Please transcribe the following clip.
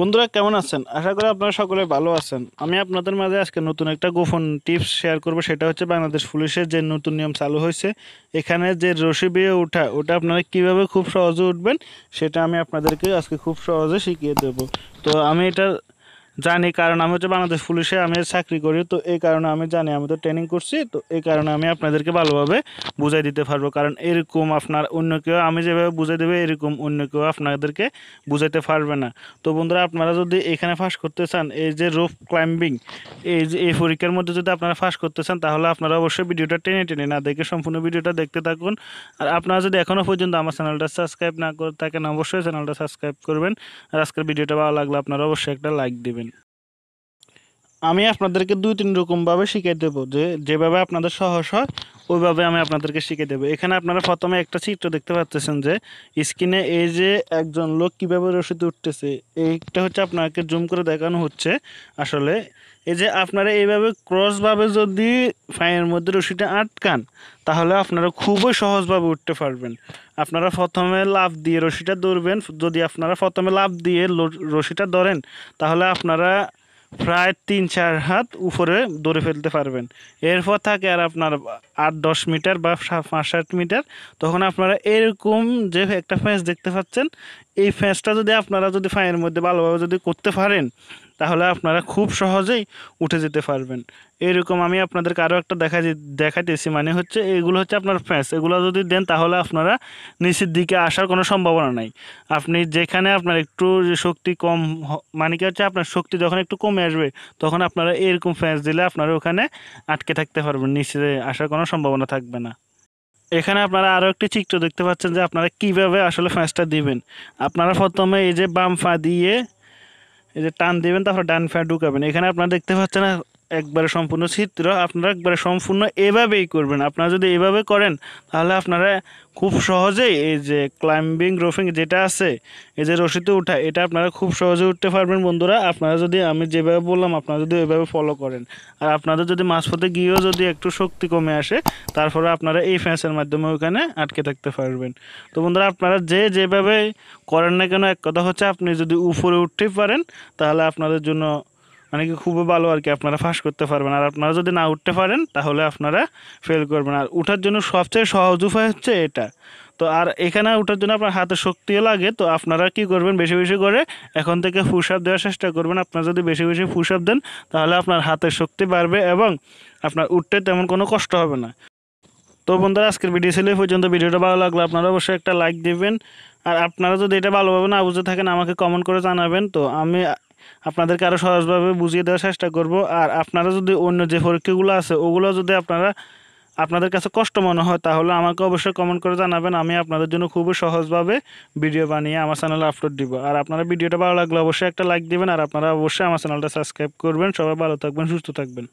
বন্ধুরা কেমন আছেন আশা করি আপনারা সকলে ভালো আছেন আমি আপনাদের মাঝে আজকে নতুন একটা গোপন টিপস শেয়ার করব সেটা হচ্ছে বাংলাদেশ পুলিশের যে নতুন নিয়ম চালু হয়েছে এখানে যে রশি বিয়ে ওঠা ওটা আপনারা কিভাবে খুব সহজে উঠবেন সেটা আমি আপনাদেরকে আজকে খুব সহজে শিখিয়ে দেব তো আমি এটা জানি কারণ আমি হচ্ছে বাংলাদেশ পুলিশে আমি চাকরি করি তো এই কারণে আমি জানি আমি তো ট্রেনিং করছি তো এই কারণে আমি আপনাদেরকে ভালোভাবে বুঝাই দিতে পারবো কারণ এরকম আপনার অন্য কেউ আমি যেভাবে বুঝাই দেবে এরকম অন্য কেউ আপনাদেরকে বুঝাইতে পারবে না তো বন্ধুরা আপনারা যদি এখানে ফাঁস করতে চান এই যে রোপ ক্লাইম্বিং এই যে এই পরীক্ষার মধ্যে যদি আপনারা ফাঁস করতে চান তাহলে আপনারা অবশ্যই ভিডিওটা টেনে টেনে না দেখে সম্পূর্ণ ভিডিওটা দেখতে থাকুন আর আপনারা যদি এখনও পর্যন্ত আমার চ্যানেলটা সাবস্ক্রাইব না করে থাকেন অবশ্যই চ্যানেলটা সাবস্ক্রাইব করবেন আর আজকের ভিডিওটা ভালো লাগলে আপনারা অবশ্যই একটা লাইক দেবেন আমি আপনাদেরকে দুই তিন রকমভাবে শিখিয়ে দেবো যে যেভাবে আপনাদের সহজ হয় ওইভাবে আমি আপনাদেরকে শিখিয়ে দেবো এখানে আপনারা প্রথমে একটা চিত্র দেখতে পাচ্তেছেন যে স্ক্রিনে এই যে একজন লোক কীভাবে রসিদ উঠতেছে এইটা হচ্ছে আপনাকে জুম করে দেখানো হচ্ছে আসলে এই যে আপনারা এইভাবে ক্রসভাবে যদি ফাইনের মধ্যে রশিটা আটকান তাহলে আপনারা খুবই সহজভাবে উঠতে পারবেন আপনারা প্রথমে লাভ দিয়ে রশিটা ধরবেন যদি আপনারা প্রথমে লাভ দিয়ে রশিটা ধরেন তাহলে আপনারা প্রায় তিন চার হাত উপরে দৌড়ে ফেলতে পারবেন এরপর থাকে আর আপনার আট দশ মিটার বা পাঁচ ষাট মিটার তখন আপনারা এরকম যে একটা ফ্যাঁস দেখতে পাচ্ছেন এই ফ্যাঁসটা যদি আপনারা যদি ফাঁয়ের মধ্যে ভালোভাবে যদি করতে পারেন তাহলে আপনারা খুব সহজেই উঠে যেতে পারবেন এরকম আমি আপনাদেরকে আরও একটা দেখা দেখাইতেছি মানে হচ্ছে এগুলো হচ্ছে আপনার ফ্যাঁস এগুলো যদি দেন তাহলে আপনারা নিচের দিকে আসার কোনো সম্ভাবনা নাই আপনি যেখানে আপনার একটু শক্তি কম মানে কি হচ্ছে আপনার শক্তি যখন একটু কমে আসবে তখন আপনারা এরকম ফ্যাঁস দিলে আপনারা ওখানে আটকে থাকতে পারবেন নিচে আসার কোনো সম্ভাবনা থাকবে না এখানে আপনারা আরও একটি চিত্র দেখতে পাচ্ছেন যে আপনারা কিভাবে আসলে ফ্যাঁসটা দিবেন আপনারা প্রথমে এই যে বাম ফা দিয়ে এই যে টান দেবেন তারপর ডান পায়ে ঢুকাবেন এখানে আপনারা দেখতে পাচ্ছেন একবারে সম্পূর্ণ চিত্র আপনারা একবারে সম্পূর্ণ এভাবেই করবেন আপনারা যদি এভাবে করেন তাহলে আপনারা খুব সহজেই এই যে ক্লাইম্বিং রোফিং যেটা আছে এই যে রশিতে উঠা এটা আপনারা খুব সহজে উঠতে পারবেন বন্ধুরা আপনারা যদি আমি যেভাবে বললাম আপনারা যদি এভাবে ফলো করেন আর আপনাদের যদি মাঝপথে গিয়েও যদি একটু শক্তি কমে আসে তারপরে আপনারা এই ফ্যাসের মাধ্যমে ওখানে আটকে থাকতে পারবেন তো বন্ধুরা আপনারা যে যেভাবে করেন না কেন এক কথা হচ্ছে আপনি যদি উপরে উঠতে পারেন তাহলে আপনাদের জন্য মানে কি খুবই ভালো আর কি আপনারা ফাঁস করতে পারবেন আর আপনারা যদি না উঠতে পারেন তাহলে আপনারা ফেল করবেন আর উঠার জন্য সবচেয়ে সহজ উপায় হচ্ছে এটা তো আর এখানে ওঠার জন্য আপনার হাতে শক্তিও লাগে তো আপনারা কি করবেন বেশি বেশি করে এখন থেকে ফুসাপ আপ দেওয়ার চেষ্টা করবেন আপনারা যদি বেশি বেশি ফুসাপ আপ দেন তাহলে আপনার হাতের শক্তি বাড়বে এবং আপনার উঠতে তেমন কোনো কষ্ট হবে না তো বন্ধুরা আজকের ভিডিও ছিল এই পর্যন্ত ভিডিওটা ভালো লাগলো আপনারা অবশ্যই একটা লাইক দেবেন আর আপনারা যদি এটা ভালোভাবে না বুঝে থাকেন আমাকে কমেন্ট করে জানাবেন তো আমি আপনাদেরকে আরও সহজভাবে বুঝিয়ে দেওয়ার চেষ্টা করব আর আপনারা যদি অন্য যে পরীক্ষাগুলো আছে ওগুলো যদি আপনারা আপনাদের কাছে কষ্ট মনে হয় তাহলে আমাকে অবশ্যই কমেন্ট করে জানাবেন আমি আপনাদের জন্য খুবই সহজভাবে ভিডিও বানিয়ে আমার চ্যানেলে আপলোড দিব আর আপনারা ভিডিওটা ভালো লাগলে অবশ্যই একটা লাইক দেবেন আর আপনারা অবশ্যই আমার চ্যানেলটা সাবস্ক্রাইব করবেন সবাই ভালো থাকবেন সুস্থ থাকবেন